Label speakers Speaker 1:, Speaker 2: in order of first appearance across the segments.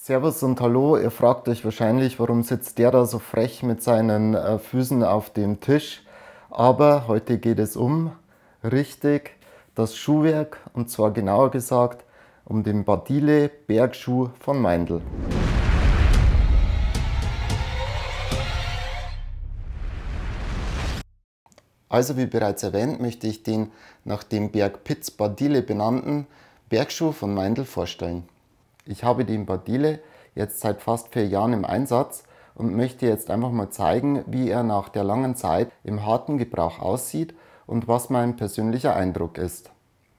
Speaker 1: Servus und hallo, ihr fragt euch wahrscheinlich, warum sitzt der da so frech mit seinen äh, Füßen auf dem Tisch. Aber heute geht es um, richtig, das Schuhwerk und zwar genauer gesagt um den Badile Bergschuh von Meindl. Also wie bereits erwähnt, möchte ich den nach dem Berg Pitz Badile benannten Bergschuh von Meindl vorstellen. Ich habe den Badile jetzt seit fast vier Jahren im Einsatz und möchte jetzt einfach mal zeigen, wie er nach der langen Zeit im harten Gebrauch aussieht und was mein persönlicher Eindruck ist.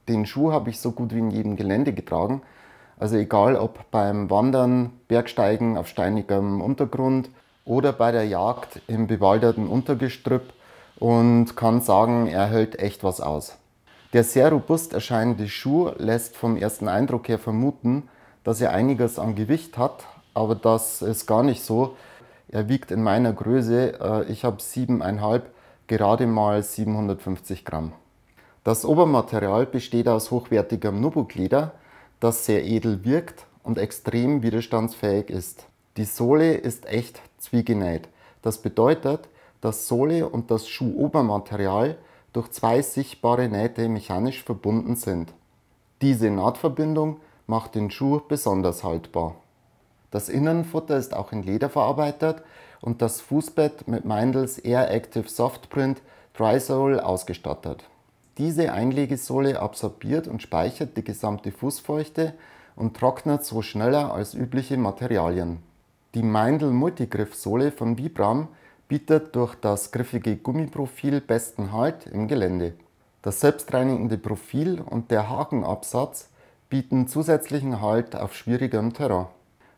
Speaker 1: Den Schuh habe ich so gut wie in jedem Gelände getragen, also egal ob beim Wandern, Bergsteigen auf steinigem Untergrund oder bei der Jagd im bewaldeten Untergestrüpp und kann sagen, er hält echt was aus. Der sehr robust erscheinende Schuh lässt vom ersten Eindruck her vermuten, dass er einiges an Gewicht hat, aber das ist gar nicht so. Er wiegt in meiner Größe, äh, ich habe 7,5, gerade mal 750 Gramm. Das Obermaterial besteht aus hochwertigem Nubukleder, das sehr edel wirkt und extrem widerstandsfähig ist. Die Sohle ist echt zwiegenäht. Das bedeutet, dass Sohle und das Schuhobermaterial durch zwei sichtbare Nähte mechanisch verbunden sind. Diese Nahtverbindung macht den Schuh besonders haltbar. Das Innenfutter ist auch in Leder verarbeitet und das Fußbett mit Meindels Air Active Softprint Dry ausgestattet. Diese Einlegesohle absorbiert und speichert die gesamte Fußfeuchte und trocknet so schneller als übliche Materialien. Die Meindl Multigriffsohle von Vibram bietet durch das griffige Gummiprofil besten Halt im Gelände. Das selbstreinigende Profil und der Hakenabsatz bieten zusätzlichen Halt auf schwierigem Terrain.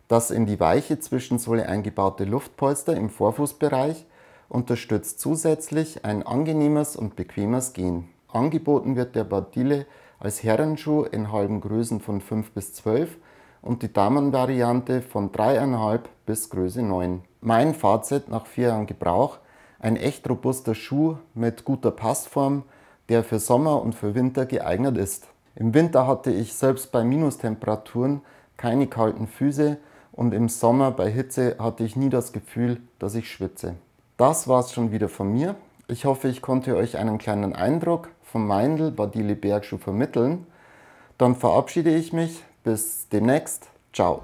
Speaker 1: Das in die weiche Zwischensohle eingebaute Luftpolster im Vorfußbereich unterstützt zusätzlich ein angenehmes und bequemes Gehen. Angeboten wird der Badile als Herrenschuh in halben Größen von 5 bis 12 und die Damenvariante von 3,5 bis Größe 9. Mein Fazit nach vier Jahren Gebrauch, ein echt robuster Schuh mit guter Passform, der für Sommer und für Winter geeignet ist. Im Winter hatte ich selbst bei Minustemperaturen keine kalten Füße und im Sommer bei Hitze hatte ich nie das Gefühl, dass ich schwitze. Das war es schon wieder von mir. Ich hoffe, ich konnte euch einen kleinen Eindruck vom Meindl Badili Bergschuh vermitteln. Dann verabschiede ich mich. Bis demnächst. Ciao.